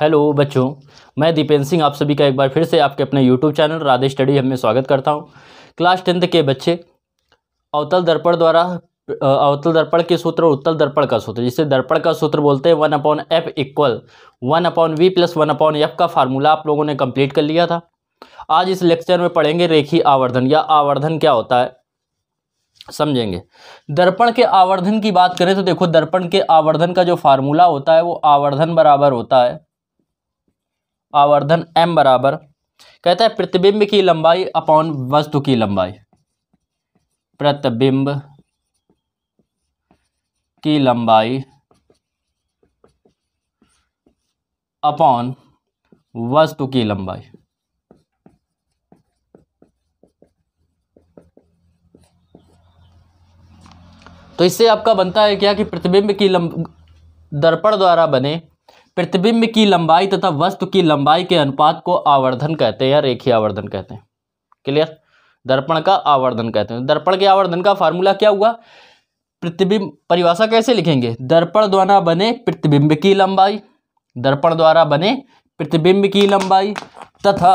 hello बच्चों मैं दीपेंद्र सिंह आप सभी का एक बार फिर से आपके अपने यूट्यूब चैनल राधे स्टडी हम में स्वागत करता हूं क्लास टेंथ के बच्चे अवतल दर्पण द्वारा अवतल दर्पण के सूत्र और उत्तल दर्पण का सूत्र जिसे दर्पण का सूत्र बोलते हैं one upon f equal one upon v plus one upon f का फार्मूला आप लोगों ने कम्प्लीट कर लिया था आज इस लेक्चर में पढ़ेंगे रेखी आवर्धन या आवर्धन क्या होता है समझेंगे दर्पण के आवर्धन की बात करें तो देखो दर्पण के आवर्धन का जो फार्मूला होता है वो आवर्धन बराबर होता है आवर्धन एम बराबर कहता है प्रतिबिंब की लंबाई अपॉन वस्तु की लंबाई प्रतिबिंब की लंबाई अपॉन वस्तु की लंबाई तो इससे आपका बनता है क्या कि प्रतिबिंब की लंब दर्पण द्वारा बने प्रतिबिंब की लंबाई तथा वस्तु की लंबाई के अनुपात को आवर्धन कहते हैं या रेखीय आवर्धन कहते हैं क्लियर दर्पण का आवर्धन कहते हैं दर्पण के आवर्धन का फार्मूला क्या हुआ प्रतिबिंब परिभाषा कैसे लिखेंगे दर्पण द्वारा बने प्रतिबिंब की लंबाई दर्पण द्वारा बने प्रतिबिंब की लंबाई तथा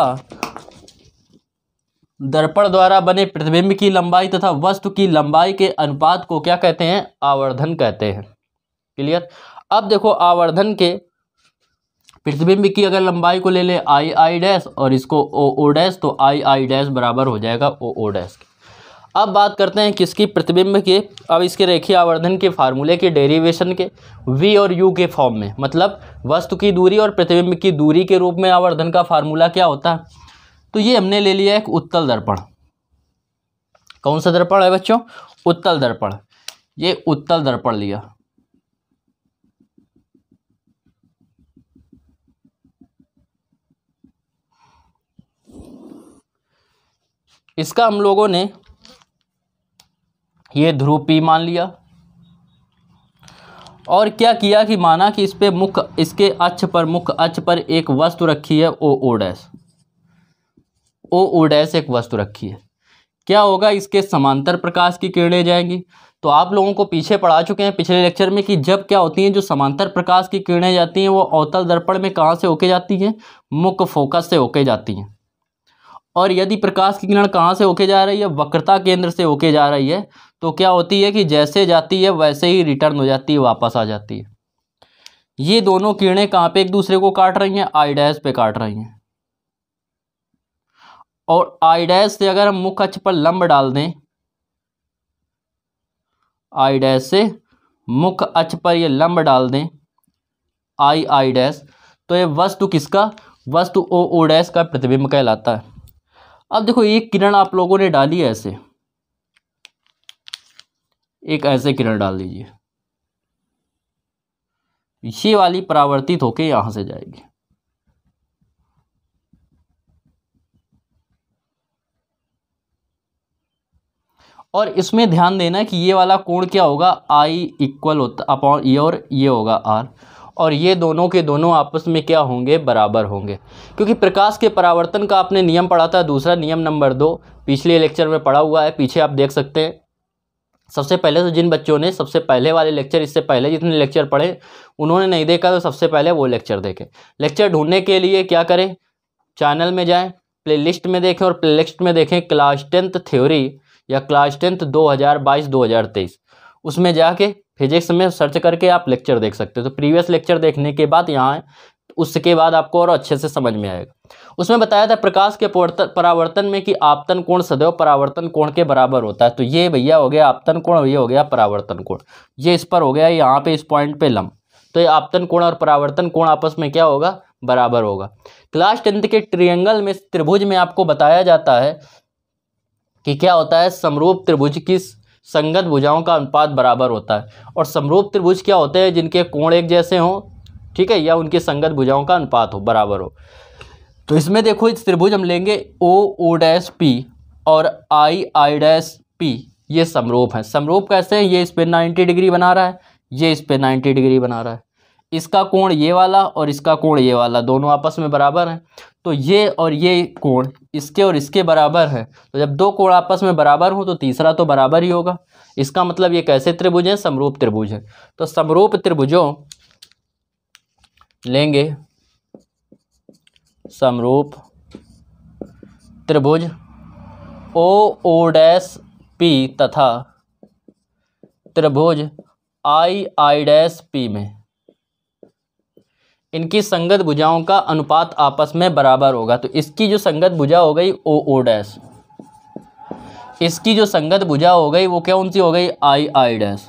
दर्पण द्वारा बने प्रतिबिंब की लंबाई तथा वस्तु की लंबाई के अनुपात को क्या कहते हैं आवर्धन कहते हैं क्लियर अब देखो आवर्धन के प्रतिबिंब की अगर लंबाई को ले ले आई आई डैश और इसको ओ ओ डैश तो आई आई डैश बराबर हो जाएगा ओ ओ डैश की अब बात करते हैं किसकी प्रतिबिंब के अब इसके रेखीय आवर्धन के फार्मूले के डेरिवेशन के v और u के फॉर्म में मतलब वस्तु की दूरी और प्रतिबिंब की दूरी के रूप में आवर्धन का फार्मूला क्या होता है तो ये हमने ले लिया एक उत्तल दर्पण कौन सा दर्पण है बच्चों उत्तल दर्पण ये उत्तल दर्पण लिया इसका हम लोगों ने ये ध्रुव पी मान लिया और क्या किया कि माना कि इस पे मुख इसके अक्ष पर मुख अक्ष पर एक वस्तु रखी है ओ ओ डैस ओ ओ डैस एक वस्तु रखी है क्या होगा इसके समांतर प्रकाश की किरणें जाएंगी तो आप लोगों को पीछे पढ़ा चुके हैं पिछले लेक्चर में कि जब क्या होती हैं जो समांतर प्रकाश की किरणें जाती हैं वो अवतल दर्पण में कहाँ से होके जाती हैं मुख फोकस से होके जाती हैं और यदि प्रकाश की किरण कहाँ से होके जा रही है वक्रता केंद्र से होके जा रही है तो क्या होती है कि जैसे जाती है वैसे ही रिटर्न हो जाती है वापस आ जाती है ये दोनों किरणें कहाँ पे एक दूसरे को काट रही हैं आईडैस पे काट रही हैं और आईडैस से अगर हम मुख अक्ष पर लंब डाल दें आई डैश से मुख्य अक्ष पर ये लंब डाल दें आई आई डैश तो ये वस्तु किसका वस्तु ओ ओ डैश का प्रतिबिंब कहलाता है अब देखो एक किरण आप लोगों ने डाली है ऐसे एक ऐसे किरण डाल दीजिए ये वाली परावर्तित होके यहां से जाएगी और इसमें ध्यान देना कि ये वाला कोण क्या होगा आई इक्वल होता अपॉन ये और ये होगा आर और ये दोनों के दोनों आपस में क्या होंगे बराबर होंगे क्योंकि प्रकाश के परावर्तन का आपने नियम पढ़ा था दूसरा नियम नंबर दो पिछले लेक्चर में पढ़ा हुआ है पीछे आप देख सकते हैं सबसे पहले तो जिन बच्चों ने सबसे पहले वाले लेक्चर इससे पहले जितने लेक्चर पढ़े उन्होंने नहीं देखा तो सबसे पहले वो लेक्चर देखें लेक्चर ढूंढने के लिए क्या करें चैनल में जाएं प्लेलिस्ट में देखें और प्लेलिस्ट में देखें क्लास टेंथ थ्योरी या क्लास टेंथ 2022-2023 उसमें जाके फिजिक्स में सर्च करके आप लेक्चर देख सकते हो तो प्रीवियस लेक्चर देखने के बाद यहाँ उसके बाद आपको और अच्छे से समझ में आएगा उसमें बताया था प्रकाश के परावर्तन में कि आपतन कोण सदैव परावर्तन कोण के बराबर होता है तो ये भैया हो गया आपतन कोण ये हो गया परावर्तन कोण ये इस पर हो गया यहाँ पे इस पॉइंट पे लम तो ये आपतन कोण और परावर्तन कोण आपस में क्या होगा बराबर होगा क्लास टेंथ के ट्रियंगल में त्रिभुज में आपको बताया जाता है कि क्या होता है समरूप त्रिभुज की संगत भुजाओं का अनुपात बराबर होता है और समरूप त्रिभुज क्या होते हैं जिनके कोण एक जैसे हों ठीक है या उनकी संगत भुजाओं का अनुपात हो बराबर हो तो इसमें देखो इस त्रिभुज हम लेंगे ओ ओ डैश पी और आई आई डैश पी ये समरूप हैं समरूप कैसे हैं ये इस पर नाइन्टी डिग्री बना रहा है ये इस पर नाइन्टी डिग्री बना रहा है इसका कोण ये वाला और इसका कोण ये वाला दोनों आपस में बराबर हैं तो ये और ये कोण इसके और इसके बराबर हैं तो जब दो कोण आपस में बराबर हों तो तीसरा तो बराबर ही होगा इसका मतलब ये कैसे त्रिभुज हैं समरूप त्रिभुज हैं तो समरूप त्रिभुजों लेंगे समरूप त्रिभुज ओ ओ डैश पी तथा त्रिभुज आई आई डैश पी में इनकी संगत भुजाओं का अनुपात आपस में बराबर होगा तो इसकी जो संगत भुजा हो गई ओ ओ डैश इसकी जो संगत भुजा हो गई वो कौन सी हो गई आई आई डैश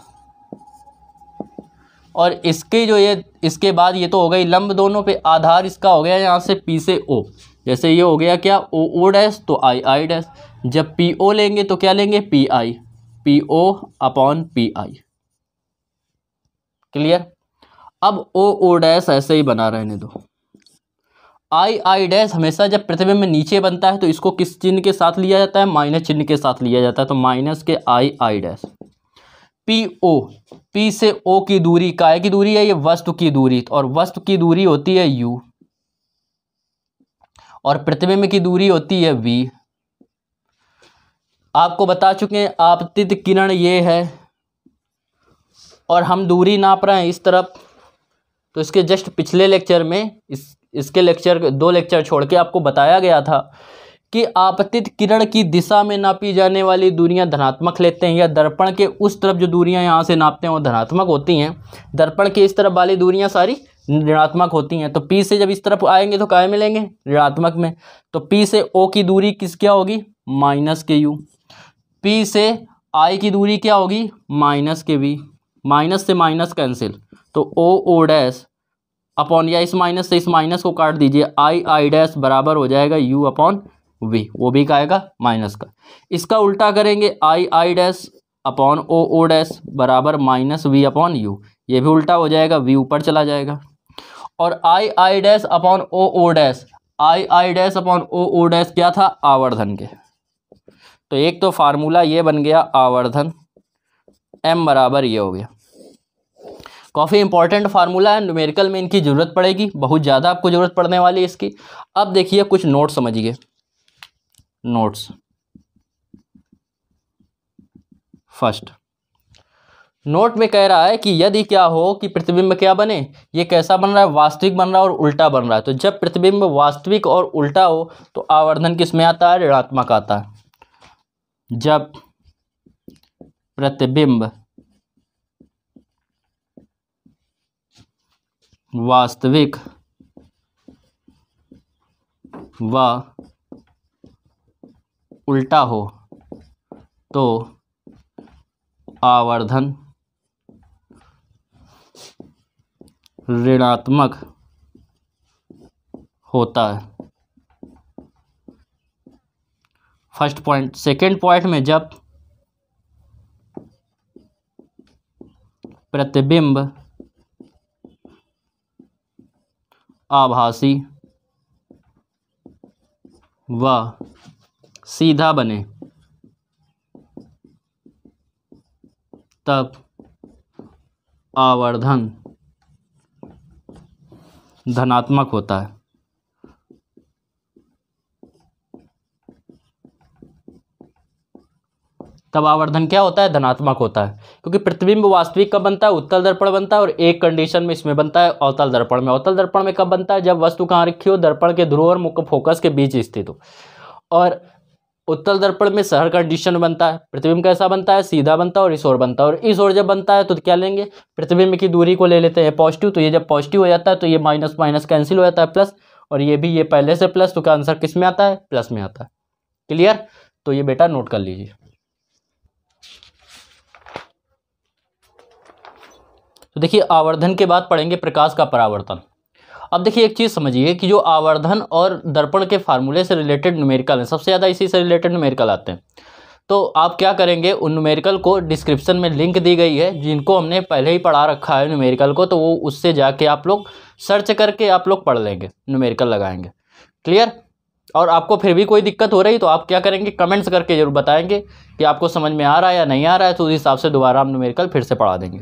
और इसके जो ये इसके बाद ये तो हो गई लंब दोनों पे आधार इसका हो गया यहाँ से पी से ओ जैसे ये हो गया क्या ओ ओ डैश तो आई आई डैश जब पी ओ लेंगे तो क्या लेंगे p i p o upon p i clear अब ओ ओ डैश ऐसे ही बना रहने दो आई आई डैश हमेशा जब प्रतिबिंब नीचे बनता है तो इसको किस चिन्ह के साथ लिया जाता है माइनस चिन्ह के साथ लिया जाता है तो माइनस के i i dash p o p से ओ की दूरी काय की दूरी है ये वस्तु की दूरी और वस्तु की दूरी होती है यू और प्रतिबिंब की दूरी होती है वी आपको बता चुके हैं आपतित किरण ये है और हम दूरी नाप रहे हैं इस तरफ तो इसके जस्ट पिछले लेक्चर में इस इसके लेक्चर दो लेक्चर छोड़ के आपको बताया गया था कि आपतित किरण की दिशा में नापी जाने वाली दूरियां धनात्मक लेते हैं या दर्पण के उस तरफ जो दूरियां यहाँ से नापते हैं वो धनात्मक होती हैं दर्पण के इस तरफ वाली दूरियां सारी ऋणात्मक होती हैं तो पी से जब इस तरफ आएंगे तो काय मिलेंगे ऋणात्मक में तो पी से ओ की दूरी किस क्या होगी माइनस के यू पी से आई की दूरी क्या होगी माइनस के वी माइनस से माइनस कैंसिल तो ओ ओ डैस अपॉन या इस माइनस से इस माइनस को काट दीजिए आई आई डैस बराबर हो जाएगा यू अपॉन वी वो भी का आएगा माइनस का इसका उल्टा करेंगे i i dash upon o o dash बराबर माइनस वी अपॉन यू ये भी उल्टा हो जाएगा वी ऊपर चला जाएगा और i i dash upon o o dash i i dash upon o o dash क्या था आवर्धन के तो एक तो फार्मूला ये बन गया आवर्धन एम बराबर ये हो गया काफ़ी इंपॉर्टेंट फार्मूला है न्यूमेरिकल में इनकी ज़रूरत पड़ेगी बहुत ज़्यादा आपको ज़रूरत पड़ने वाली है इसकी अब देखिए कुछ नोट समझिए नोट्स फर्स्ट नोट में कह रहा है कि यदि क्या हो कि प्रतिबिंब क्या बने ये कैसा बन रहा है वास्तविक बन रहा है और उल्टा बन रहा है तो जब प्रतिबिंब वास्तविक और उल्टा हो तो आवर्धन किस में आता है ऋणात्मक आता है जब प्रतिबिंब वास्तविक व वा उल्टा हो तो आवर्धन ऋणात्मक होता है फर्स्ट पॉइंट सेकंड पॉइंट में जब प्रतिबिंब आभासी व सीधा बने तब आवर्धन धनात्मक होता है तब आवर्धन क्या होता है धनात्मक होता है क्योंकि प्रतिबिंब वास्तविक कब बनता है उत्तल दर्पण बनता है और एक कंडीशन में इसमें बनता है अवतल दर्पण में अवतल दर्पण में कब बनता है जब वस्तु कहाँ रखी हो दर्पण के ध्रुव और मुख्य फोकस के बीच स्थित हो और उत्तल दर्पण में सहर कंडीशन बनता है प्रतिबिंब कैसा बनता है सीधा बनता है और इस ओर बनता है और इस ओर जब बनता है तो क्या लेंगे प्रतिबिंब की दूरी को ले लेते हैं पॉजिटिव तो ये जब पॉजिटिव हो जाता है तो ये माइनस माइनस कैंसिल हो जाता है प्लस और ये भी ये पहले से प्लस तो क्या आंसर किस में आता है प्लस में आता है क्लियर तो ये बेटा नोट कर लीजिए तो देखिए आवर्धन के बाद पढ़ेंगे प्रकाश का परावर्तन अब देखिए एक चीज़ समझिए कि जो आवर्धन और दर्पण के फार्मूले से रिलेटेड न्यूमेरिकल हैं सबसे ज़्यादा इसी से रिलेटेड न्यूमेरिकल आते हैं तो आप क्या करेंगे उन न्यूमेरिकल को डिस्क्रिप्शन में लिंक दी गई है जिनको हमने पहले ही पढ़ा रखा है न्यूमेरिकल को तो वो उससे जाके आप लोग सर्च करके आप लोग पढ़ लेंगे न्यूमेरिकल लगाएंगे क्लियर और आपको फिर भी कोई दिक्कत हो रही तो आप क्या करेंगे कमेंट्स करके जरूर बताएंगे कि आपको समझ में आ रहा है या नहीं आ रहा है तो उस हिसाब से दोबारा हम न्यूमेरिकल फिर से पढ़ा देंगे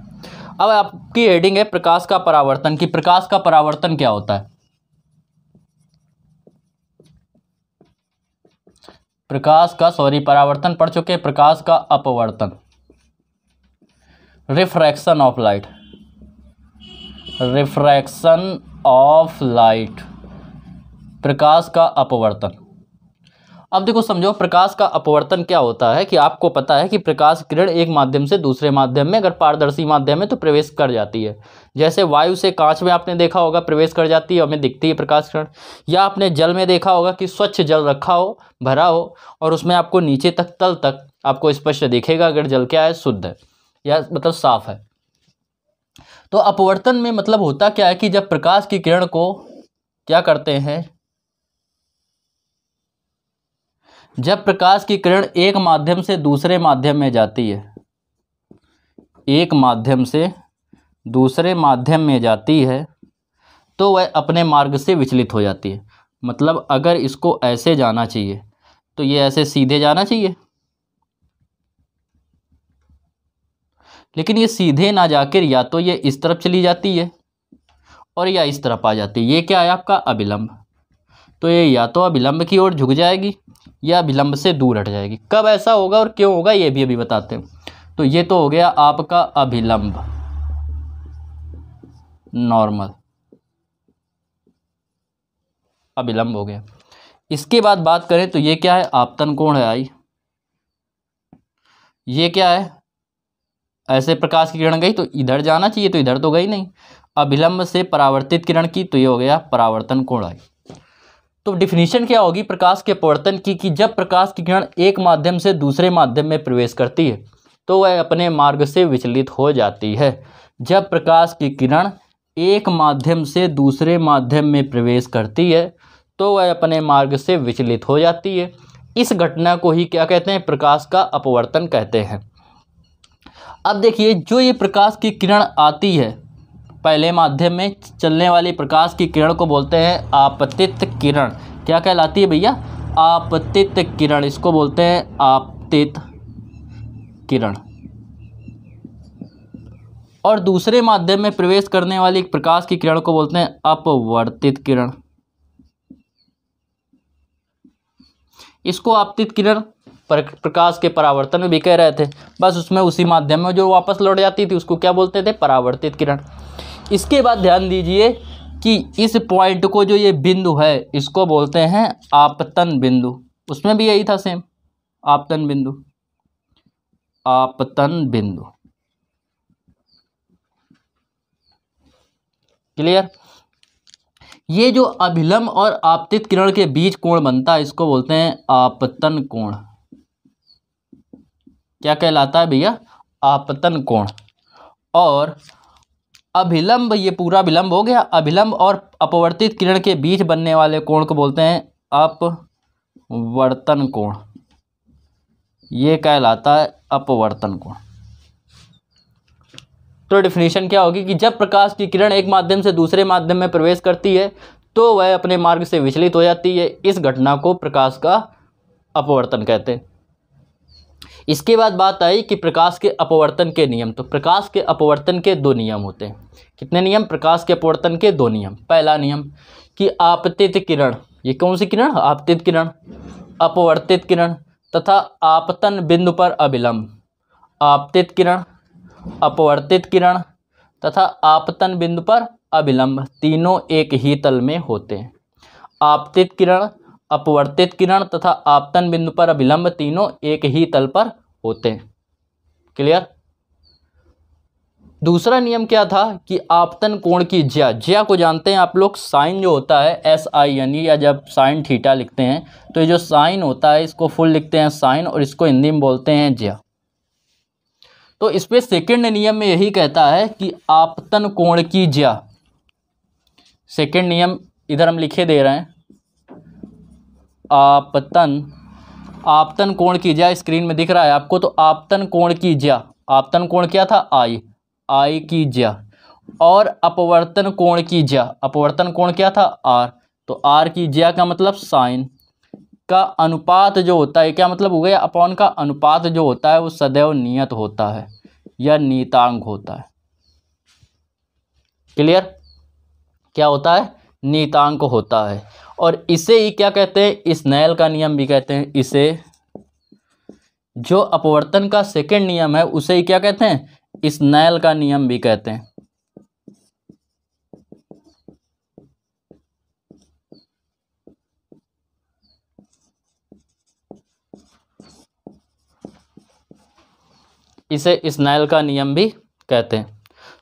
अब आपकी हेडिंग है प्रकाश का परावर्तन कि प्रकाश का परावर्तन क्या होता है प्रकाश का सॉरी परावर्तन पढ़ चुके प्रकाश का अपवर्तन refraction of light refraction of light प्रकाश का अपवर्तन अब देखो समझो प्रकाश का अपवर्तन क्या होता है कि आपको पता है कि प्रकाश किरण एक माध्यम से दूसरे माध्यम में अगर पारदर्शी माध्यम है तो प्रवेश कर जाती है जैसे वायु से कांच में आपने देखा होगा प्रवेश कर जाती है हमें दिखती है प्रकाश किरण या आपने जल में देखा होगा कि स्वच्छ जल रखा हो भरा हो और उसमें आपको नीचे तक तल तक आपको स्पष्ट दिखेगा अगर जल क्या है शुद्ध है या मतलब साफ है तो अपवर्तन में मतलब होता क्या है कि जब प्रकाश की किरण को क्या करते हैं जब प्रकाश की किरण एक माध्यम से दूसरे माध्यम में जाती है एक माध्यम से दूसरे माध्यम में जाती है तो वह अपने मार्ग से विचलित हो जाती है मतलब अगर इसको ऐसे जाना चाहिए तो ये ऐसे सीधे जाना चाहिए लेकिन ये सीधे ना जाकर या तो ये इस तरफ चली जाती है और या इस तरफ आ जाती है ये क्या है आपका अभिलंब तो ये या तो अभिलंब की ओर झुक जाएगी या विलंब से दूर हट जाएगी कब ऐसा होगा और क्यों होगा ये भी अभी बताते हैं तो ये तो हो गया आपका अभिलंब नॉर्मल अभिलंब हो गया इसके बाद बात करें तो ये क्या है आपतन कोण है आई ये क्या है ऐसे प्रकाश की किरण गई तो इधर जाना चाहिए तो इधर तो गई नहीं अभिलंब से परावर्तित किरण की तो ये हो गया परावर्तन कोण आई तो डिफिनीशन क्या होगी प्रकाश के अपवर्तन की कि जब प्रकाश की किरण एक माध्यम से दूसरे माध्यम में प्रवेश करती है तो वह अपने मार्ग से विचलित हो जाती है जब प्रकाश की किरण एक माध्यम से दूसरे माध्यम में प्रवेश करती है तो वह अपने मार्ग से विचलित हो जाती है इस घटना को ही क्या कहते हैं प्रकाश का अपवर्तन कहते हैं अब देखिए जो ये प्रकाश की किरण आती है पहले माध्यम में चलने वाली प्रकाश की किरण को बोलते हैं आपतित किरण क्या कहलाती है भैया आपतित किरण इसको बोलते हैं आपतित किरण और दूसरे माध्यम में प्रवेश करने वाली प्रकाश की किरण को बोलते हैं अपवर्तित किरण इसको आपतित किरण प्रकाश के परावर्तन में भी कह रहे थे बस उसमें उसी माध्यम में जो वापस लौट जाती थी उसको क्या बोलते थे परावर्तित किरण इसके बाद ध्यान दीजिए कि इस पॉइंट को जो ये बिंदु है इसको बोलते हैं आपतन बिंदु उसमें भी यही था सेम आपतन बिंदु आपतन बिंदु क्लियर ये जो अभिलंब और आपतित किरण के बीच कोण बनता है इसको बोलते हैं आपतन कोण क्या कहलाता है भैया आपतन कोण और अभिलंब ये पूरा विलंब हो गया अभिलंब और अपवर्तित किरण के बीच बनने वाले कोण को बोलते हैं अपवर्तन कोण ये कहलाता है अपवर्तन कोण तो डिफिनेशन क्या होगी कि जब प्रकाश की किरण एक माध्यम से दूसरे माध्यम में प्रवेश करती है तो वह अपने मार्ग से विचलित हो जाती है इस घटना को प्रकाश का अपवर्तन कहते हैं इसके बाद बात आई कि प्रकाश के अपवर्तन के नियम तो प्रकाश के अपवर्तन के दो नियम होते हैं कितने नियम प्रकाश के अपवर्तन के दो नियम पहला नियम कि आपतित किरण ये कौन सी किरण आपतित किरण अपवर्तित किरण तथा आपतन बिंदु पर अविलंब आपतित किरण अपवर्तित किरण तथा आपतन बिंदु पर अविलंब तीनों एक ही तल में होते हैं आपतित किरण अपवर्तित किरण तथा आपतन बिंदु पर अभिलंब तीनों एक ही तल पर होते हैं क्लियर दूसरा नियम क्या था कि आपतन कोण की ज्या ज्या को जानते हैं आप लोग साइन जो होता है एस आई एन या जब साइन थीटा लिखते हैं तो ये जो साइन होता है इसको फुल लिखते हैं साइन और इसको हिंदी में बोलते हैं ज्या तो इसमें सेकेंड नियम में यही कहता है कि आपतन कोण की ज्या सेकेंड नियम इधर हम लिखे दे रहे हैं आपतन आपतन कोण की ज्या स्क्रीन में दिख रहा है आपको तो आपतन कोण की ज्या आपतन कोण क्या था आई आई की ज्या और अपवर्तन कोण की ज्या अपवर्तन कोण क्या था आर तो आर की ज्या का मतलब साइन का अनुपात जो होता है क्या मतलब हो गया अपॉन का अनुपात जो होता है वो सदैव नियत होता है या नीतांग होता है क्लियर क्या होता है नीतांक होता है और इसे ही क्या कहते हैं स्नैल का नियम भी कहते हैं इसे जो अपवर्तन का सेकेंड नियम है उसे ही क्या कहते हैं स्नैल का नियम भी कहते हैं इसे स्नैल का नियम भी कहते हैं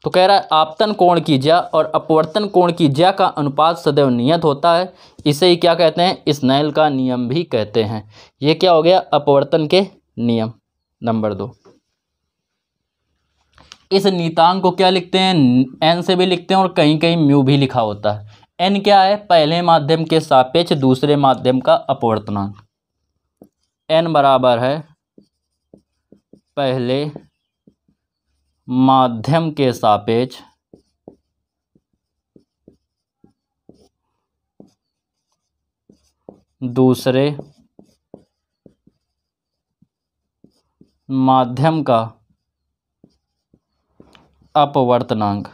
तो कह रहा है आपतन कोण की ज्या और अपवर्तन कोण की ज्या का अनुपात सदैव नियत होता है इसे ही क्या कहते हैं स्नैल का नियम भी कहते हैं ये क्या हो गया अपवर्तन के नियम नंबर दो इस नीतांक को क्या लिखते हैं एन से भी लिखते हैं और कहीं कहीं म्यू भी लिखा होता है एन क्या है पहले माध्यम के सापेक्ष दूसरे माध्यम का अपवर्तनांक एन बराबर है पहले माध्यम के सापेक्ष दूसरे माध्यम का अपवर्तनांक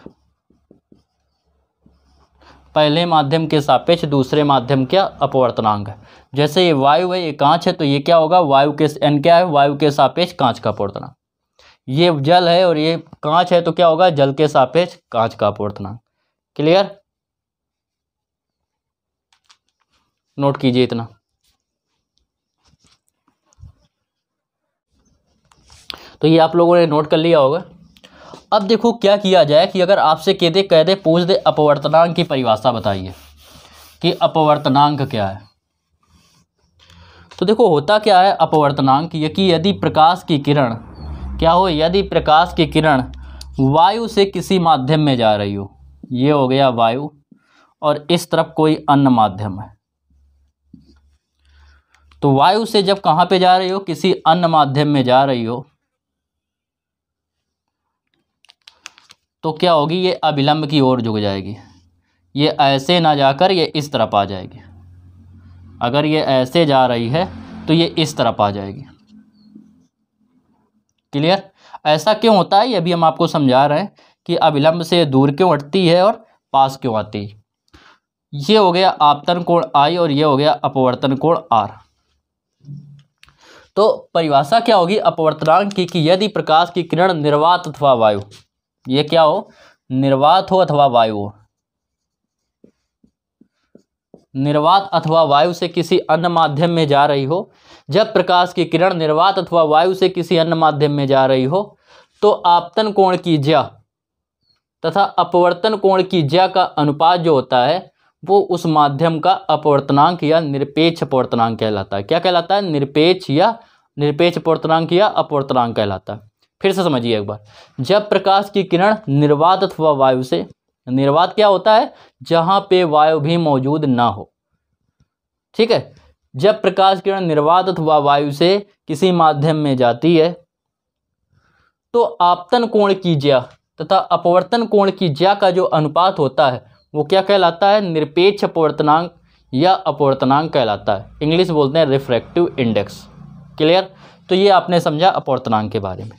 पहले माध्यम के सापेक्ष दूसरे माध्यम का अपवर्तनांक जैसे ये वायु है ये कांच है तो ये क्या होगा वायु के एन क्या है वायु के सापेक्ष कांच का अपवर्तनांक ये जल है और ये कांच है तो क्या होगा जल के सापेक्ष कांच का अपवर्तनांक क्लियर नोट कीजिए इतना तो ये आप लोगों ने नोट कर लिया होगा अब देखो क्या किया जाए कि अगर आपसे कह दे कह दे पूछ दे अपवर्तनांक की परिभाषा बताइए कि अपवर्तनांक क्या है तो देखो होता क्या है अपवर्तनांक यदि प्रकाश की किरण क्या हो यदि प्रकाश की किरण वायु से किसी माध्यम में जा रही हो ये हो गया वायु और इस तरफ कोई अन्य माध्यम है तो वायु से जब कहाँ पे जा रही हो किसी अन्य माध्यम में जा रही हो तो क्या होगी ये अभिलंब की ओर झुक जाएगी ये ऐसे ना जाकर ये इस तरफ आ जाएगी अगर ये ऐसे जा रही है तो ये इस तरफ आ जाएगी क्लियर ऐसा क्यों होता है ये भी हम आपको समझा रहे हैं कि अविलंब से दूर क्यों हटती है और पास क्यों आती है ये हो गया आपतन कोण आई और ये हो गया अपवर्तन कोण आर तो परिभाषा क्या होगी अपवर्तनांक की कि यदि प्रकाश की किरण निर्वात अथवा वायु ये क्या हो निर्वात हो अथवा वायु हो निर्वात अथवा वायु से किसी अन्य माध्यम में जा रही हो जब प्रकाश की किरण निर्वात अथवा वायु से किसी अन्य माध्यम में जा रही हो तो आपतन कोण की ज्या तथा अपवर्तन कोण की ज्या का अनुपात जो होता है वो उस माध्यम का अपवर्तनांक या निरपेक्ष अपवर्तनांक कहलाता है क्या कहलाता है निरपेक्ष या निरपेक्ष अपवर्तनांक या अपवर्तनांक कहलाता है फिर से समझिए एक बार जब प्रकाश की किरण निर्वात अथवा वायु से निर्वात क्या होता है जहां पे वायु भी मौजूद ना हो ठीक है जब प्रकाश किरण निर्वात अथवा वायु से किसी माध्यम में जाती है तो आपतन कोण की ज्या तथा अपवर्तन कोण की ज्या का जो अनुपात होता है वो क्या कहलाता है निरपेक्ष अपवर्तनांक या अपवर्तनांक कहलाता है इंग्लिश बोलते हैं रिफ्रैक्टिव इंडेक्स क्लियर तो ये आपने समझा अपवर्तनांक के बारे में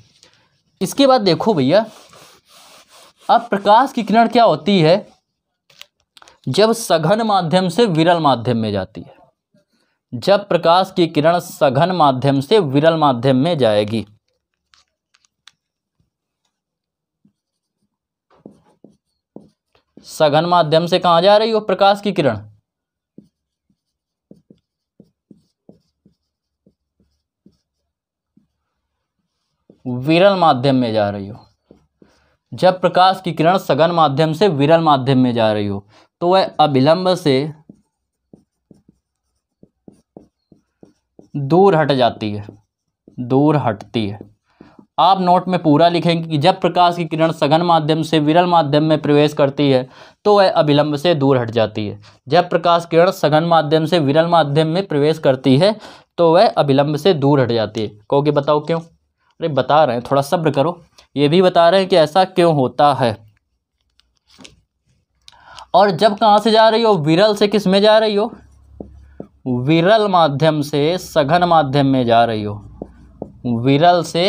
इसके बाद देखो भैया अब प्रकाश की किरण क्या होती है जब सघन माध्यम से विरल माध्यम में जाती है जब प्रकाश की किरण सघन माध्यम से विरल माध्यम में जाएगी सघन माध्यम से कहां जा रही हो प्रकाश की किरण विरल माध्यम में जा रही हो जब प्रकाश की किरण सघन माध्यम से विरल माध्यम में जा रही हो तो वह अभिलंब से दूर हट जाती है दूर हटती है आप नोट में पूरा लिखेंगे कि जब प्रकाश की किरण सघन माध्यम से विरल माध्यम में प्रवेश करती है तो वह अभिलंब से दूर हट जाती है जब प्रकाश किरण सघन माध्यम से विरल माध्यम में प्रवेश करती है तो वह अभिलंब से दूर हट जाती है कहोगे बताओ क्यों अरे बता रहे हैं थोड़ा सब्र करो ये भी बता रहे हैं कि ऐसा क्यों होता है और जब कहाँ से जा रही हो विरल से किस में जा रही हो विरल माध्यम से सघन माध्यम में जा रही हो विरल से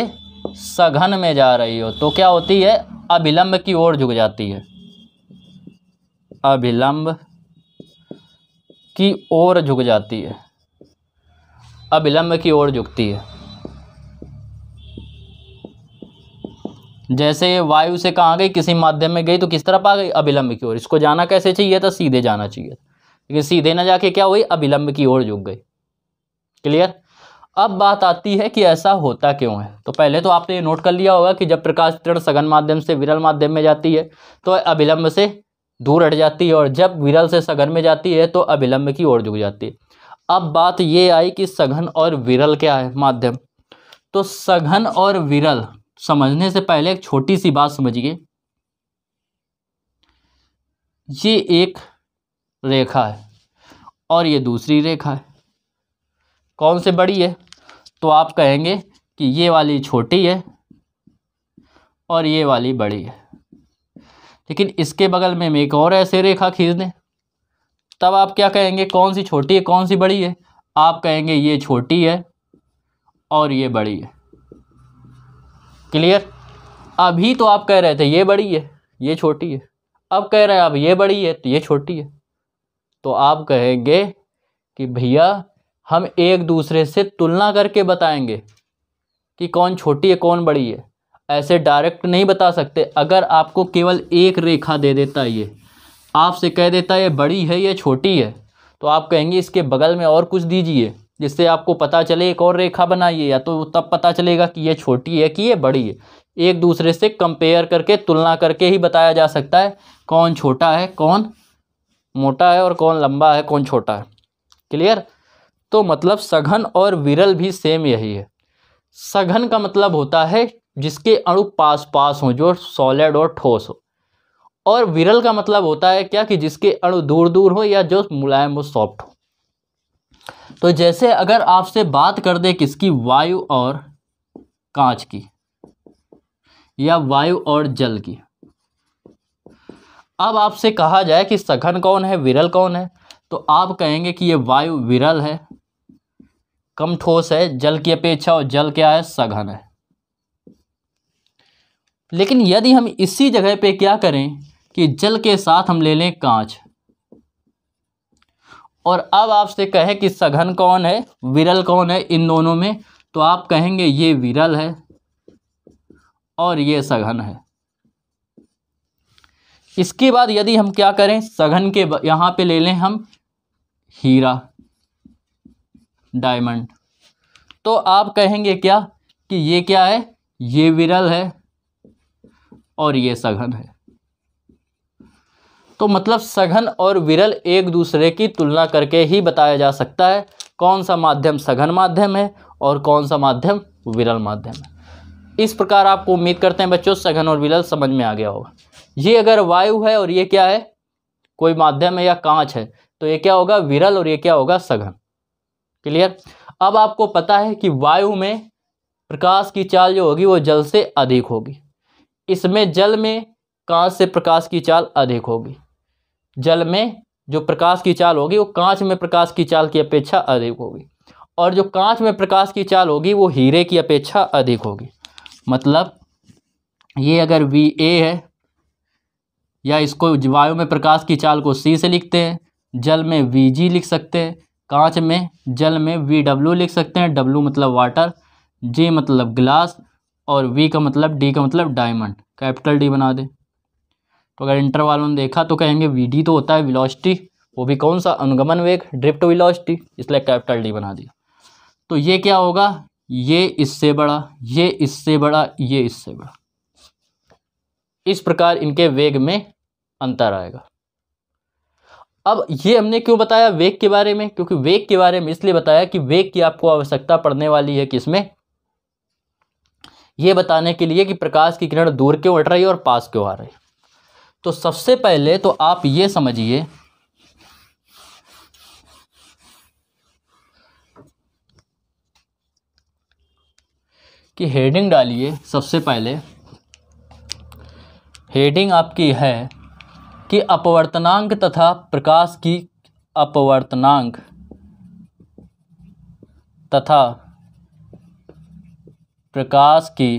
सघन में जा रही हो तो क्या होती है अभिलंब की ओर झुक जाती है अभिलंब की ओर झुक जाती है अभिलंब की ओर झुकती है जैसे वायु से कहाँ गई किसी माध्यम में गई तो किस तरफ आ गई अभिलंब की ओर इसको जाना कैसे चाहिए था सीधे जाना चाहिए लेकिन सीधे ना जाके क्या हुई अभिलंब की ओर झुक गई क्लियर अब बात आती है कि ऐसा होता क्यों है तो पहले तो आपने ये नोट कर लिया होगा कि जब प्रकाश किरण सघन माध्यम से विरल माध्यम में जाती है तो अभिलंब से दूर हट जाती है और जब विरल से सघन में जाती है तो अभिलंब की ओर झुक जाती है अब बात ये आई कि सघन और विरल क्या है माध्यम तो सघन और विरल समझने से पहले एक छोटी सी बात समझिए ये एक रेखा है और ये दूसरी रेखा है कौन से बड़ी है तो आप कहेंगे कि ये वाली छोटी है और ये वाली बड़ी है लेकिन इसके बगल में हम एक और ऐसे रेखा खींच दें तब आप क्या कहेंगे कौन सी छोटी है कौन सी बड़ी है आप कहेंगे ये छोटी है और ये बड़ी है क्लियर अभी तो आप कह रहे थे ये बड़ी है ये छोटी है अब कह रहे हैं अब ये बड़ी है तो ये छोटी है तो आप कहेंगे कि भैया हम एक दूसरे से तुलना करके बताएंगे कि कौन छोटी है कौन बड़ी है ऐसे डायरेक्ट नहीं बता सकते अगर आपको केवल एक रेखा दे देता ये आपसे कह देता ये बड़ी है या छोटी है तो आप कहेंगे इसके बगल में और कुछ दीजिए जिससे आपको पता चले एक और रेखा बनाइए या तो तब पता चलेगा कि ये छोटी है कि ये बड़ी है एक दूसरे से कंपेयर करके तुलना करके ही बताया जा सकता है कौन छोटा है कौन मोटा है और कौन लंबा है कौन छोटा है क्लियर तो मतलब सघन और विरल भी सेम यही है सघन का मतलब होता है जिसके अणु पास पास हों जो सॉलिड और ठोस हो और विरल का मतलब होता है क्या कि जिसके अणु दूर दूर हो या जो मुलायम व सॉफ्ट हो तो जैसे अगर आपसे बात कर दे किसकी वायु और कांच की या वायु और जल की अब आपसे कहा जाए कि सघन कौन है विरल कौन है तो आप कहेंगे कि ये वायु विरल है कम ठोस है जल की अपेक्षा और जल क्या है सघन है लेकिन यदि हम इसी जगह पे क्या करें कि जल के साथ हम ले लें कांच और अब आपसे कहे कि सघन कौन है विरल कौन है इन दोनों में तो आप कहेंगे ये विरल है और ये सघन है इसके बाद यदि हम क्या करें सघन के यहाँ पे ले लें हम हीरा डायमंड तो आप कहेंगे क्या कि ये क्या है ये विरल है और ये सघन है तो मतलब सघन और विरल एक दूसरे की तुलना करके ही बताया जा सकता है कौन सा माध्यम सघन माध्यम है और कौन सा माध्यम विरल माध्यम है इस प्रकार आपको उम्मीद करते हैं बच्चों सघन और विरल समझ में आ गया होगा ये अगर वायु है और ये क्या है कोई माध्यम है या कांच है तो ये क्या होगा विरल और ये क्या होगा सघन क्लियर अब आपको पता है कि वायु में प्रकाश की चाल जो होगी वो जल से अधिक होगी इसमें जल में कांच से प्रकाश की चाल अधिक होगी जल में जो प्रकाश की चाल होगी वो कांच में प्रकाश की चाल की अपेक्षा अधिक होगी और जो कांच में प्रकाश की चाल होगी वो हीरे की अपेक्षा अधिक होगी मतलब ये अगर वी ए है या इसको वायु में प्रकाश की चाल को सी से लिखते हैं जल में वी जी लिख सकते हैं कांच में जल में वी डब्ल्यू लिख सकते हैं डब्ल्यू मतलब वाटर जी मतलब ग्लास और वी का मतलब डी का मतलब डायमंड कैपिटल डी बना दें तो अगर इंटरवाल में देखा तो कहेंगे वी तो होता है विलॉसिटी वो भी कौन सा अनुगमन वेग ड्रिफ्ट विलॉसिटी इसलिए कैपिटल डी बना दिया तो ये क्या होगा ये इससे बड़ा ये इससे बड़ा ये इससे बड़ा इस प्रकार इनके वेग में अंतर आएगा अब ये हमने क्यों बताया वेग के बारे में क्योंकि वेग के बारे में इसलिए बताया कि वेग की आपको आवश्यकता पड़ने वाली है किसमें यह बताने के लिए कि प्रकाश की किरण दूर क्यों हट रही है और पास क्यों आ रही है तो सबसे पहले तो आप ये समझिए कि हेडिंग डालिए सबसे पहले हेडिंग आपकी है कि अपवर्तनांक तथा प्रकाश की अपवर्तनांक तथा प्रकाश की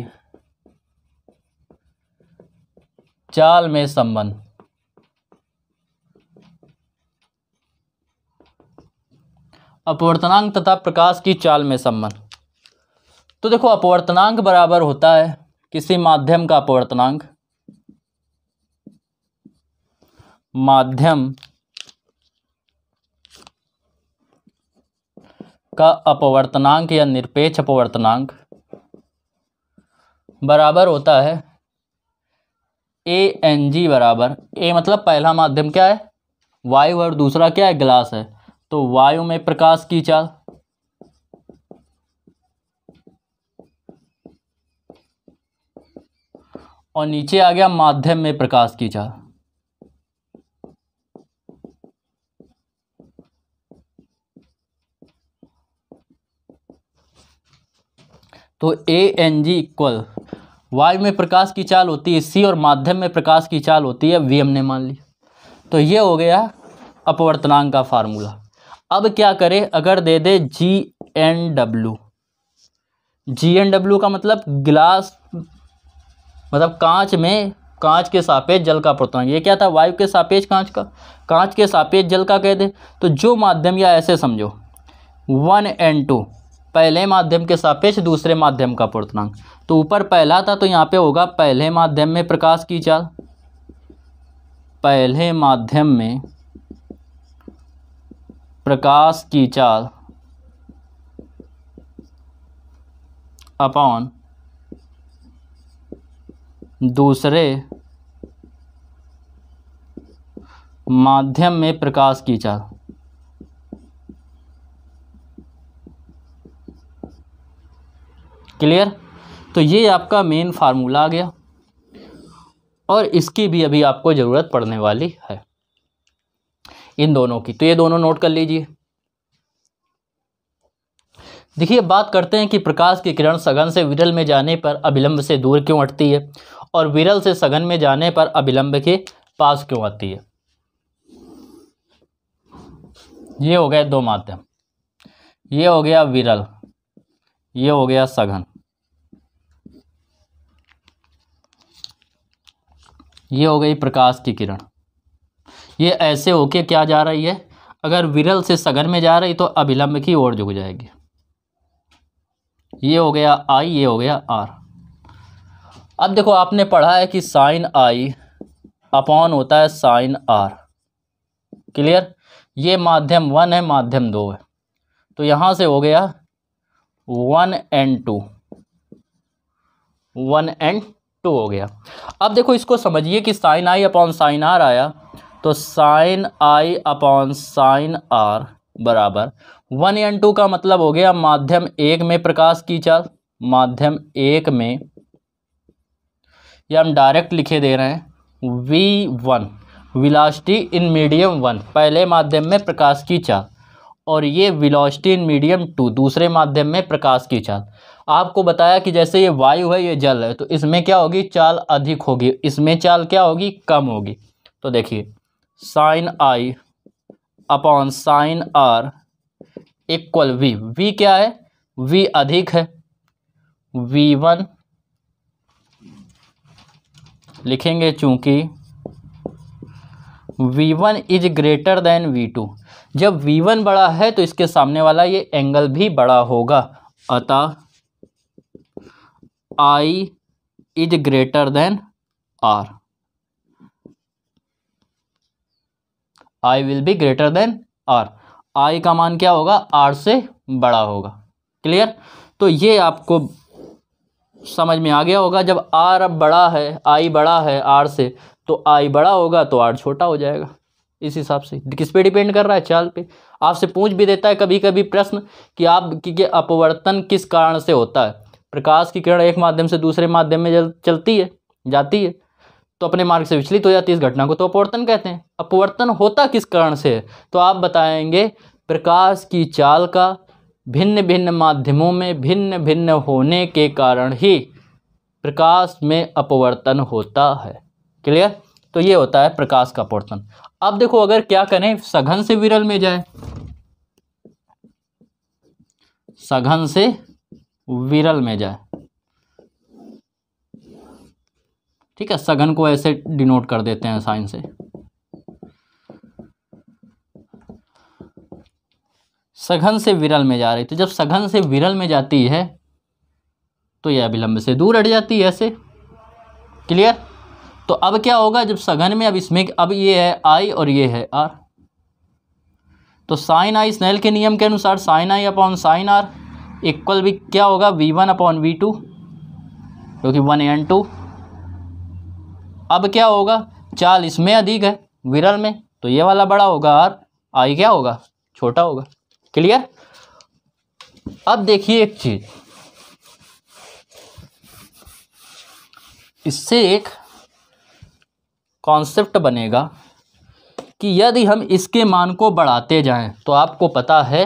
चाल में संबंध अपवर्तनांक तथा प्रकाश की चाल में संबंध तो देखो अपवर्तनांक बराबर होता है किसी माध्यम का अपवर्तनांक माध्यम का अपवर्तनांक या निरपेक्ष अपवर्तनांक बराबर होता है ए एन जी बराबर ए मतलब पहला माध्यम क्या है वायु और दूसरा क्या है ग्लास है तो वायु में प्रकाश की चाल और नीचे आ गया माध्यम में प्रकाश की चाल तो ए एन जी इक्वल वायु में प्रकाश की चाल होती है सी और माध्यम में प्रकाश की चाल होती है वी हमने मान ली तो ये हो गया अपवर्तनांक का फार्मूला अब क्या करें अगर दे दे G N W G N W का मतलब गिलास मतलब कांच में कांच के सापेक्ष जल का अपवर्तनांक ये क्या था वायु के सापेक्ष कांच का कांच के सापेक्ष जल का कह दे तो जो माध्यम या ऐसे समझो वन एन टू पहले माध्यम के सापेक्ष दूसरे माध्यम का पूर्णांक तो ऊपर पहला था तो यहाँ पे होगा पहले माध्यम में प्रकाश की चाल पहले माध्यम में प्रकाश की चाल अपॉन दूसरे माध्यम में प्रकाश की चाल क्लियर तो ये आपका मेन फार्मूला आ गया और इसकी भी अभी आपको ज़रूरत पड़ने वाली है इन दोनों की तो ये दोनों नोट कर लीजिए देखिए बात करते हैं कि प्रकाश की किरण सघन से विरल में जाने पर अभिलंब से दूर क्यों हटती है और विरल से सघन में जाने पर अभिलंब के पास क्यों आती है ये हो गया दो माध्यम ये हो गया विरल ये हो गया सघन ये हो गई प्रकाश की किरण ये ऐसे होके क्या जा रही है अगर विरल से सघन में जा रही तो अभिलंब की ओर झुक जाएगी ये हो गया आई ये हो गया आर अब देखो आपने पढ़ा है कि साइन आई अपॉन होता है साइन आर क्लियर ये माध्यम वन है माध्यम दो है तो यहां से हो गया one and two one and two तो हो गया अब देखो इसको समझिए कि sine i upon sine r आया तो sine i upon sine r बराबर वन एन टू का मतलब हो गया माध्यम एक में प्रकाश की चाल माध्यम एक में या हम डायरेक्ट लिखे दे रहे हैं v one velocity in medium one पहले माध्यम में प्रकाश की चाल और ये विलास्टी इन मीडियम टू दूसरे माध्यम में प्रकाश की चाल आपको बताया कि जैसे ये वायु है ये जल है तो इसमें क्या होगी चाल अधिक होगी इसमें चाल क्या होगी कम होगी तो देखिए sine i upon sine r equal v v क्या है वी अधिक है वी वन लिखेंगे चूंकि v one is greater than v two जब वी वन बड़ा है तो इसके सामने वाला ये एंगल भी बड़ा होगा अतः i is greater than r i will be greater than r i का मान क्या होगा आर से बड़ा होगा क्लियर तो ये आपको समझ में आ गया होगा जब आर अब बड़ा है आई बड़ा है आर से तो आई बड़ा होगा तो आर छोटा हो जाएगा इस हिसाब से किस पे डिपेंड कर रहा है चाल पे आपसे पूछ भी देता है कभी कभी प्रश्न कि आप कि अपवर्तन किस कारण से होता है प्रकाश की किरण एक माध्यम से दूसरे माध्यम में जल चलती है जाती है तो अपने मार्ग से विचलित हो जाती है इस घटना को तो अपवर्तन कहते हैं अपवर्तन होता किस कारण से तो आप बताएंगे प्रकाश की चाल का भिन्न भिन्न माध्यमों में भिन्न भिन्न होने के कारण ही प्रकाश में अपवर्तन होता है क्लियर तो ये होता है प्रकाश का अपवर्तन अब देखो अगर क्या करें सघन से विरल में जाए सघन से विरल में जाए ठीक है सघन को ऐसे डिनोट कर देते हैं साइन से सघन से विरल में जा रही तो जब सघन से विरल में जाती है तो यह अभिलंब से दूर हट जाती है ऐसे क्लियर तो अब क्या होगा जब सघन में अब इसमें अब ये है आई और ये है आर तो साइन आई स्नेल के नियम के अनुसार sine i upon sine r equal भी क्या होगा v one upon v two जो कि वन एन टू अब क्या होगा चाल इसमें अधिक है विरल में तो ये वाला बड़ा होगा और आई क्या होगा छोटा होगा क्लियर अब देखिए एक चीज़ इससे एक कॉन्सेप्ट बनेगा कि यदि हम इसके मान को बढ़ाते जाएं तो आपको पता है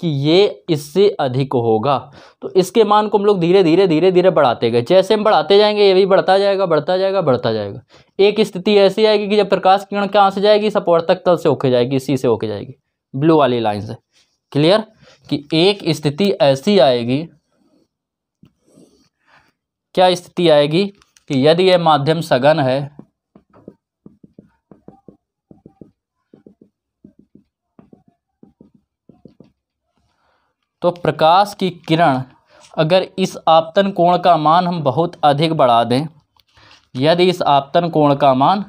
कि ये इससे अधिक होगा तो इसके मान को हम लोग धीरे धीरे धीरे धीरे बढ़ाते गए जैसे हम बढ़ाते जाएंगे ये भी बढ़ता जाएगा बढ़ता जाएगा बढ़ता जाएगा एक स्थिति ऐसी आएगी कि जब प्रकाश किरण कहाँ से जाएगी सपवर्तक तल से होके जाएगी इसी से होके जाएगी ब्लू वाली लाइन से क्लियर कि एक स्थिति ऐसी आएगी क्या स्थिति आएगी कि यदि यह माध्यम सघन है तो प्रकाश की किरण अगर इस आपतन कोण का मान हम बहुत अधिक बढ़ा दें यदि इस आपतन कोण का मान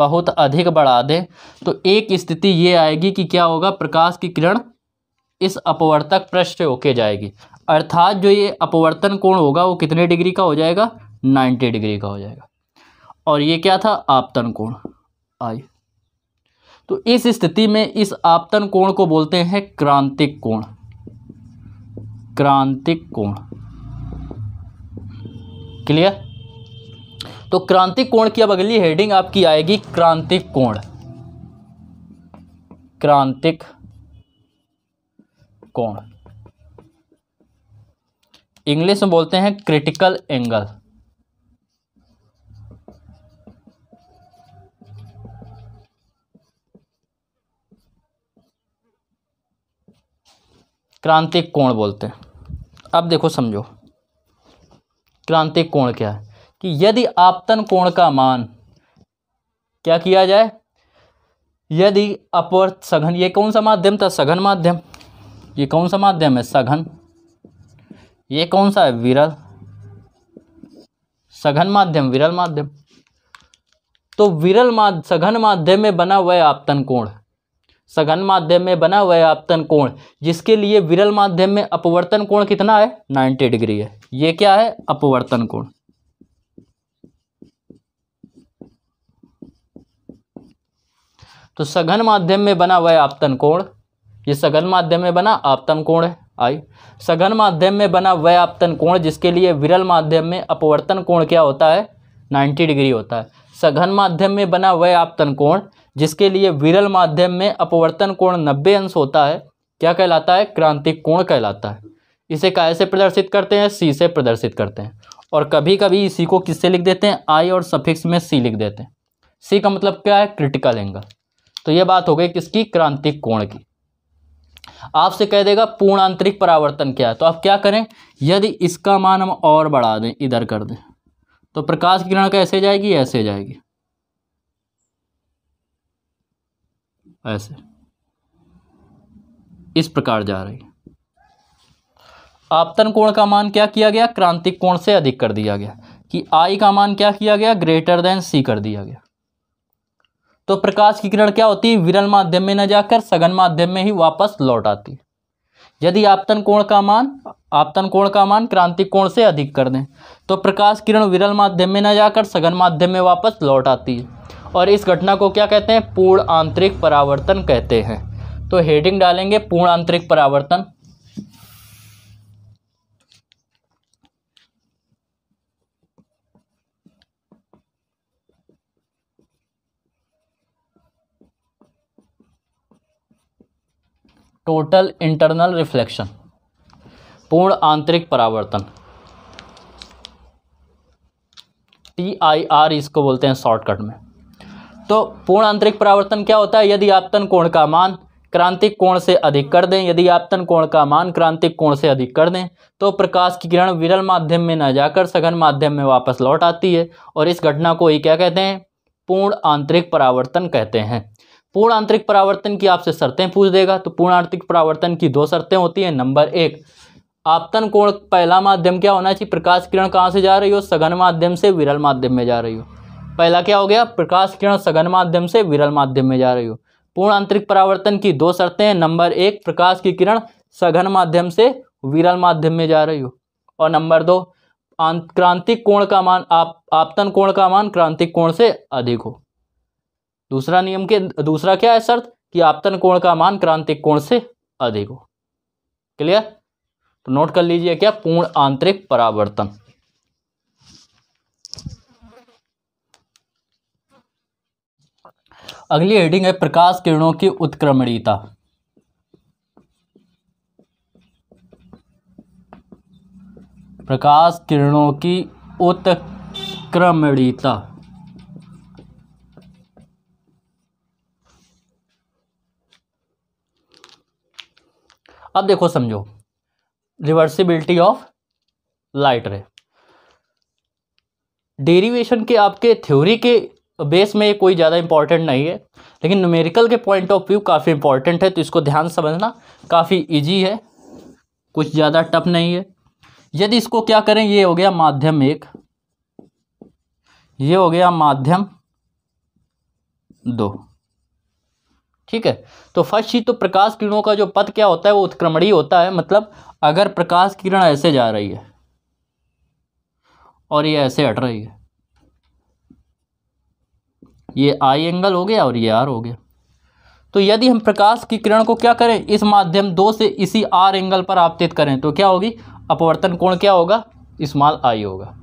बहुत अधिक बढ़ा दें तो एक स्थिति ये आएगी कि क्या होगा प्रकाश की किरण इस अपवर्तक पृष्ठ से होके जाएगी अर्थात जो ये अपवर्तन कोण होगा वो कितने डिग्री का हो जाएगा 90 डिग्री का हो जाएगा और ये क्या था आपतन कोण आई तो इस स्थिति में इस आपतन कोण को बोलते हैं क्रांतिक कोण क्रांतिक कोण क्लियर तो क्रांतिक कोण की अब अगली हेडिंग आपकी आएगी क्रांतिक कोण क्रांतिक कोण इंग्लिश में बोलते हैं क्रिटिकल एंगल क्रांतिक कोण बोलते हैं अब देखो समझो क्रांतिक कोण क्या है कि यदि आपतन कोण का मान क्या किया जाए यदि अपवर्त सघन ये कौन सा माध्यम था सघन माध्यम ये कौन सा माध्यम है सघन ये कौन सा है विरल सघन माध्यम विरल माध्यम तो विरल माध्यम सघन माध्यम में बना हुआ है आपतन कोण सघन माध्यम में बना हुआ है आपतन कोण जिसके लिए विरल माध्यम में अपवर्तन कोण कितना है 90 डिग्री है ये क्या है अपवर्तन कोण तो सघन माध्यम में बना हुआ है आपतन कोण ये सघन माध्यम में बना आपतन कोण है आई सघन माध्यम में बना वह आपतन कोण जिसके लिए विरल माध्यम में अपवर्तन कोण क्या होता है 90 डिग्री होता है सघन माध्यम में बना वह आपतन कोण जिसके लिए विरल माध्यम में अपवर्तन कोण नब्बे अंश होता है क्या कहलाता है क्रांतिक कोण कहलाता है इसे काय से प्रदर्शित करते हैं सी से प्रदर्शित करते हैं और कभी कभी इसी को किससे लिख देते हैं आई और सफिक्स में सी लिख देते हैं सी का मतलब क्या है क्रिटिकल एंगल तो ये बात हो गई किसकी क्रांतिक कोण की आपसे कह देगा पूर्ण आंतरिक परावर्तन क्या है तो आप क्या करें यदि इसका मान हम और बढ़ा दें इधर कर दें तो प्रकाश किरण कैसे जाएगी ऐसे जाएगी ऐसे इस प्रकार जा रही आपतन कोण का मान क्या किया गया क्रांतिक कोण से अधिक कर दिया गया कि आई का मान क्या किया गया ग्रेटर देन सी कर दिया गया तो प्रकाश की किरण क्या होती है विरल माध्यम में न जाकर सघन माध्यम में ही वापस लौट आती यदि आपतन कोण का मान आपतन कोण का मान क्रांतिक कोण से अधिक कर दें तो प्रकाश किरण विरल माध्यम में न जाकर सघन माध्यम में वापस लौट आती है और इस घटना को क्या कहते हैं पूर्ण आंतरिक परावर्तन कहते हैं तो हेडिंग डालेंगे पूर्ण आंतरिक परावर्तन टोटल इंटरनल रिफ्लेक्शन पूर्ण आंतरिक परावर्तन टी आई आर इसको बोलते हैं शॉर्टकट में तो पूर्ण आंतरिक परावर्तन क्या होता है यदि आपतन कोण का मान क्रांतिक कोण से अधिक कर दें यदि आपतन कोण का मान क्रांतिक कोण से अधिक कर दें तो प्रकाश की किरण विरल माध्यम में न जाकर सघन माध्यम में वापस लौट आती है और इस घटना को ही क्या कहते हैं पूर्ण आंतरिक परावर्तन कहते हैं पूर्ण आंतरिक परावर्तन की आपसे शर्तें पूछ देगा तो पूर्ण आंतरिक परावर्तन की दो शर्तें होती हैं नंबर एक आपतन कोण पहला माध्यम क्या होना चाहिए प्रकाश किरण कहाँ से जा रही हो सघन माध्यम से विरल माध्यम में जा रही हो पहला क्या हो गया प्रकाश किरण सघन माध्यम से विरल माध्यम में जा रही हो पूर्ण आंतरिक परावर्तन की दो शर्तें हैं नंबर एक प्रकाश की किरण सघन माध्यम से विरल माध्यम में जा रही हो और नंबर दो क्रांतिक कोण का मान आप आपतन कोण का मान क्रांतिक कोण से अधिक हो दूसरा नियम के दूसरा क्या है शर्त कि आपतन कोण का मान क्रांतिक कोण से अधिक हो क्लियर तो नोट कर लीजिए क्या पूर्ण आंतरिक परावर्तन अगली हेडिंग है प्रकाश किरणों की उत्क्रमणीयता प्रकाश किरणों की उत्क्रमणीयता अब देखो समझो reversibility of light ray derivation के आपके थ्योरी के तो बेस में ये कोई ज़्यादा इंपॉर्टेंट नहीं है लेकिन न्यूमेरिकल के पॉइंट ऑफ व्यू काफ़ी इंपॉर्टेंट है तो इसको ध्यान समझना काफ़ी ईजी है कुछ ज़्यादा टफ नहीं है यदि इसको क्या करें ये हो गया माध्यम एक ये हो गया माध्यम दो ठीक है तो फर्स्ट चीज़ तो प्रकाश किरणों का जो पथ क्या होता है वो उत्क्रमणी होता है मतलब अगर प्रकाश किरण ऐसे जा रही है और ये ऐसे हट रही है ये आई एंगल हो गया और ये आर हो गया तो यदि हम प्रकाश की किरण को क्या करें इस माध्यम दो से इसी आर एंगल पर आपतित करें तो क्या होगी अपवर्तन कोण क्या होगा इस्माल आई होगा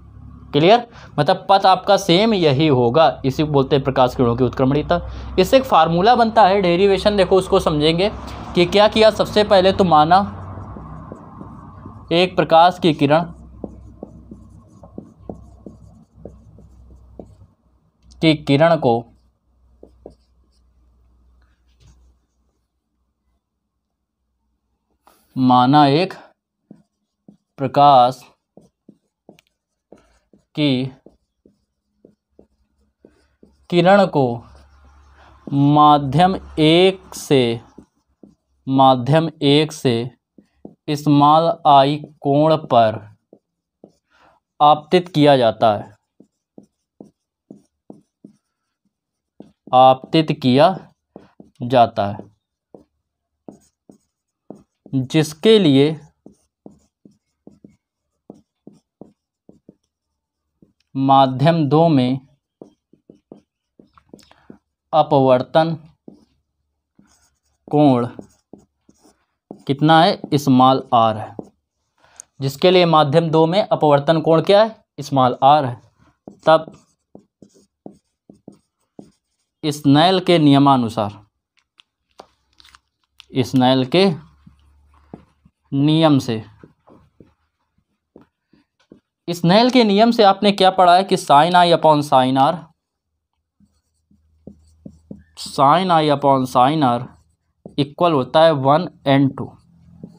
क्लियर मतलब पथ आपका सेम यही होगा इसी बोलते हैं प्रकाश किरणों की उत्क्रमणीयता इससे एक फार्मूला बनता है डेरिवेशन देखो उसको समझेंगे कि क्या किया सबसे पहले तो माना एक प्रकाश की किरण की किरण को माना एक प्रकाश की किरण को माध्यम एक से माध्यम एक से इस्तेमाल आई कोण पर आपतित किया जाता है आपतित किया जाता है जिसके लिए माध्यम दो में अपवर्तन कोण कितना है इस्माल आर है जिसके लिए माध्यम दो में अपवर्तन कोण क्या है इस्माल आर है तब स्नैल के नियमानुसार स्नैल के नियम से स्नैल के नियम से आपने क्या पढ़ा है कि sine i upon sine r sine i upon sine r equal होता है वन एंड टू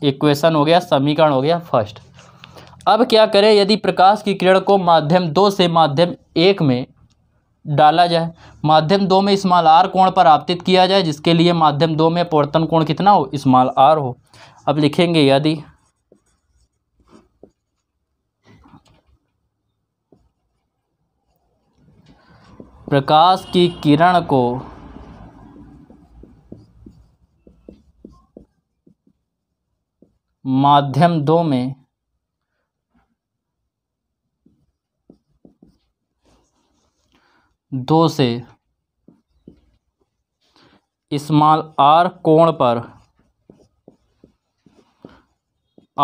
इक्वेशन हो गया समीकरण हो गया फर्स्ट अब क्या करें यदि प्रकाश की किरण को माध्यम दो से माध्यम एक में डाला जाए माध्यम दो में इस्माल आर कोण पर आपतित किया जाए जिसके लिए माध्यम दो में पौर्तन कोण कितना हो इस्माल आर हो अब लिखेंगे यदि प्रकाश की किरण को माध्यम दो में दो से इस्माल आर कोण पर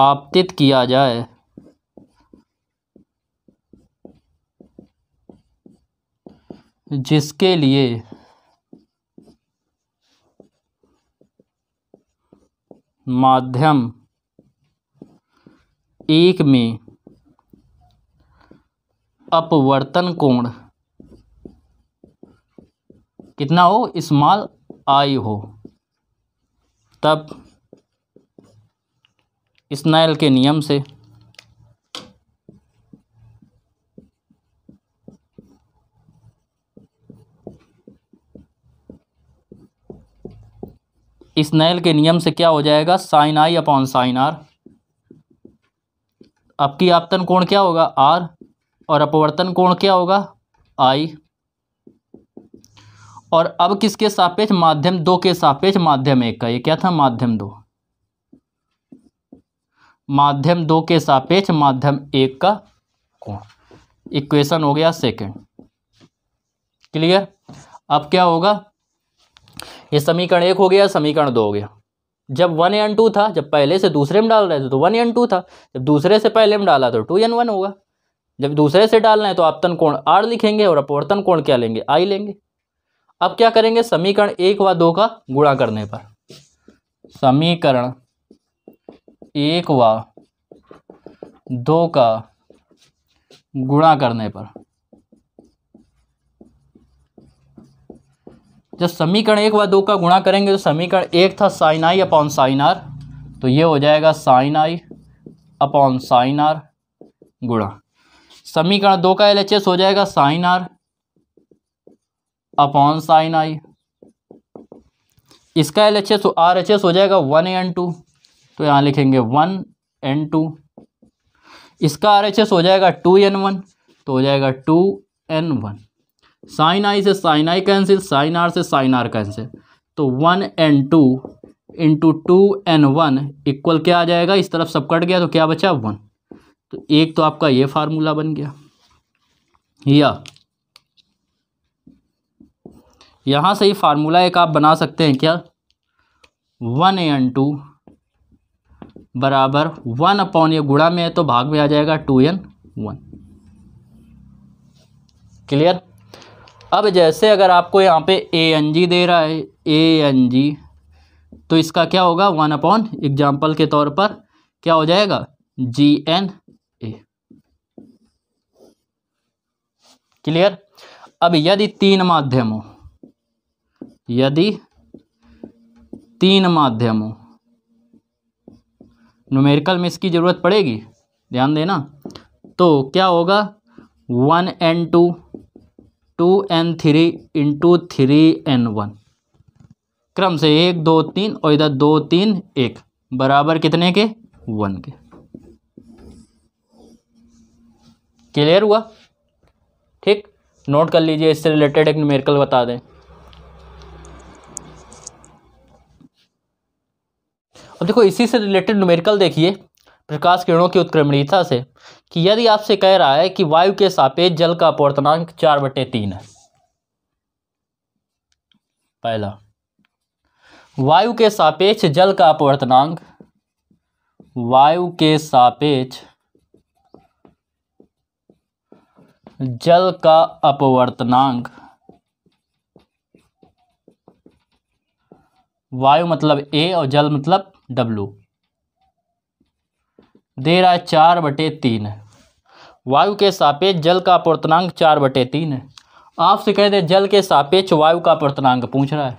आपतित किया जाए जिसके लिए माध्यम एक में अपवर्तन कोण कितना हो स्मॉल आई हो तब स्नैल के नियम से स्नैल के नियम से क्या हो जाएगा sine i upon sine r आपकी आपतन कोण क्या होगा आर और अपवर्तन कोण क्या होगा आई और अब किसके सापेक्ष माध्यम दो के सापेक्ष माध्यम एक का ये क्या था माध्यम दो माध्यम दो के सापेक्ष माध्यम एक का कोण इक्वेशन हो गया सेकंड क्लियर अब क्या होगा ये समीकरण एक हो गया समीकरण दो हो गया जब वन एन टू था जब पहले से दूसरे में डाल रहे थे तो वन एन टू था जब दूसरे से पहले में डाला तो टू एन वन होगा जब दूसरे से डालना है तो आपतन कोण आर लिखेंगे और अपवर्तन कोण क्या लेंगे आई लेंगे अब क्या करेंगे समीकरण एक व दो का गुणा करने पर समीकरण एक व दो का गुणा करने पर जब समीकरण एक व दो का गुणा करेंगे तो समीकरण एक था sine i upon sine r तो ये हो जाएगा sine i upon sine r गुणा समीकरण दो का एल हो जाएगा sine r upon sine i इसका L H S R H S हो जाएगा वन एन टू तो यहाँ लिखेंगे वन एन टू इसका आर एच एस हो जाएगा टू एन वन तो हो जाएगा two n one sine i से sine i cancel sign are से साइन आर कैंसिल तो one n two into two n one equal क्या आ जाएगा इस तरफ सब कट गया तो क्या बचा वन तो एक तो आपका ये फार्मूला बन गया या यहाँ से ही फार्मूला एक आप बना सकते हैं क्या वन एन टू बराबर वन अपॉन ये गुड़ा में है तो भाग में आ जाएगा टू एन वन क्लियर अब जैसे अगर आपको यहाँ पे ए एन जी दे रहा है ए एन जी तो इसका क्या होगा वन अपॉन एग्जाम्पल के तौर पर क्या हो जाएगा जी एन ए क्लियर अब यदि तीन माध्यम हो यदि तीन माध्यमों न्यूमेरिकल में इसकी ज़रूरत पड़ेगी ध्यान देना तो क्या होगा one n two two n three into three n one क्रम से एक दो तीन और इधर दो तीन एक बराबर कितने के वन के क्लियर हुआ ठीक नोट कर लीजिए इससे रिलेटेड एक न्यूमेरिकल बता दें अब देखो इसी से रिलेटेड न्यूमेरिकल देखिए प्रकाश किरणों की उत्क्रमणीयता से कि यदि आपसे कह रहा है कि वायु के सापेक्ष जल का अपवर्तनांक चार बटे तीन है पहला वायु के सापेक्ष जल का अपवर्तनांक वायु के सापेक्ष जल का अपवर्तनांक वायु मतलब ए और जल मतलब डब्लू दे रहा है चार बटे तीन वायु के सापेक्ष जल का अपवर्तनांक चार बटे तीन है आपसे कह दे जल के सापेक्ष वायु का प्रतनांग पूछ रहा है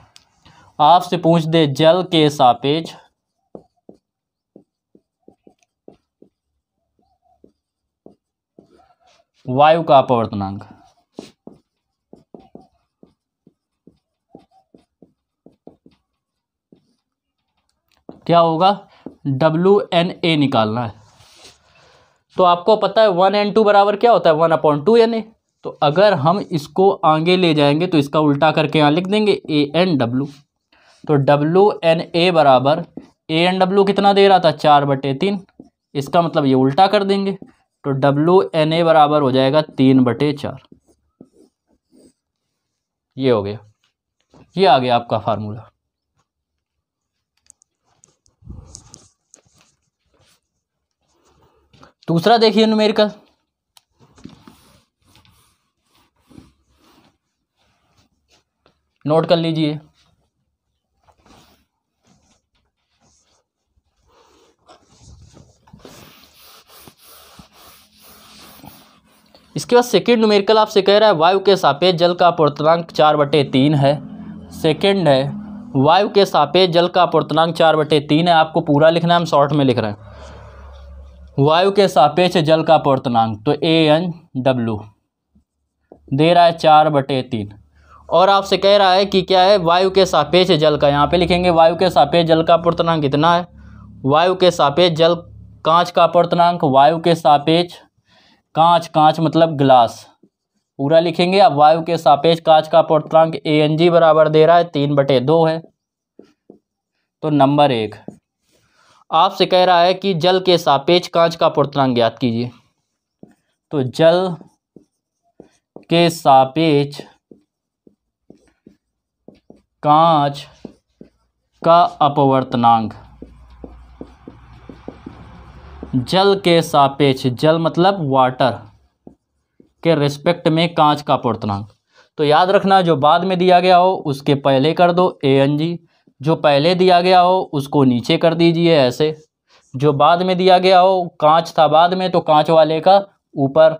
आपसे पूछ दे जल के सापेक्ष वायु का अपवर्तनांक क्या होगा डब्ल्यू एन ए निकालना है तो आपको पता है वन एन टू बराबर क्या होता है one upon two n a तो अगर हम इसको आगे ले जाएंगे तो इसका उल्टा करके यहाँ लिख देंगे ए एन डब्ल्यू तो डब्ल्यू एन ए बराबर ए एन डब्ल्यू कितना दे रहा था चार बटे तीन इसका मतलब ये उल्टा कर देंगे तो डब्ल्यू एन ए बराबर हो जाएगा तीन बटे चार ये हो गया ये आ गया आपका फार्मूला दूसरा देखिए न्यूमेरिकल नोट कर लीजिए इसके बाद सेकेंड न्यूमेरिकल आपसे कह रहा है वायु के सापे जल का पुर्तनांक चार बटे तीन है सेकेंड है वायु के सापे जल का पुर्तनांक चार बटे तीन है आपको पूरा लिखना है हम शॉर्ट में लिख रहे हैं वायु के सापेक्ष जल का अपवर्तनांक तो ए एन डब्लू दे रहा है चार बटे तीन और आपसे कह रहा है कि क्या है वायु के सापेक्ष जल का यहाँ पे लिखेंगे वायु के सापेक्ष जल का अपवर्तनांक कितना है वायु के सापेक्ष जल कांच का अपवर्तनांक वायु के सापेक्ष कांच कांच मतलब ग्लास पूरा लिखेंगे अब वायु के सापेक्ष कांच का अपवर्तनांक ए एन जी बराबर दे रहा है तीन बटे दो है तो नंबर एक आपसे कह रहा है कि जल के सापेक्ष कांच का पूर्णांक ज्ञात कीजिए तो जल के सापेक्ष कांच का अपवर्तनांक जल के सापेक्ष जल मतलब वाटर के रिस्पेक्ट में कांच का अपवर्तनांक तो याद रखना जो बाद में दिया गया हो उसके पहले कर दो ए एन जी जो पहले दिया गया हो उसको नीचे कर दीजिए ऐसे जो बाद में दिया गया हो कांच था बाद में तो कांच वाले का ऊपर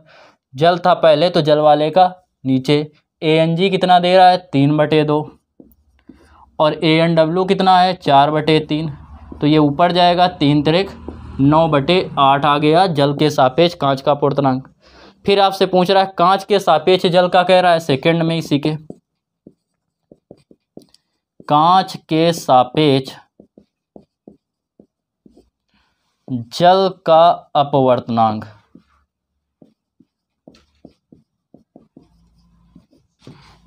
जल था पहले तो जल वाले का नीचे ए एन जी कितना दे रहा है तीन बटे दो और ए एन डब्ल्यू कितना है चार बटे तीन तो ये ऊपर जाएगा तीन तरीक नौ बटे आठ आ गया जल के सापेक्ष कांच का पूर्तनांक फिर आपसे पूछ रहा है कांच के सापेक्ष जल का कह रहा है सेकंड में इसी के कांच के सापेक्ष जल का अपवर्तनांक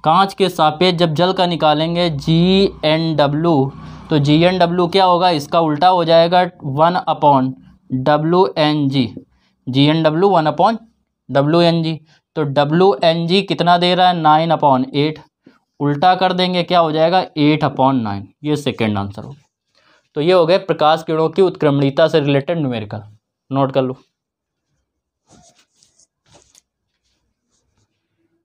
कांच के सापेक्ष जब जल का निकालेंगे जी एन डब्ल्यू तो जी एन डब्ल्यू क्या होगा इसका उल्टा हो जाएगा one upon W N G G N W one upon W N G तो डब्ल्यू एन जी कितना दे रहा है नाइन अपॉन एट उल्टा कर देंगे क्या हो जाएगा एट अपॉन नाइन ये सेकेंड आंसर हो तो ये हो गए प्रकाश किरणों की उत्क्रमणीता से रिलेटेड न्यूमेरिकल नोट कर लो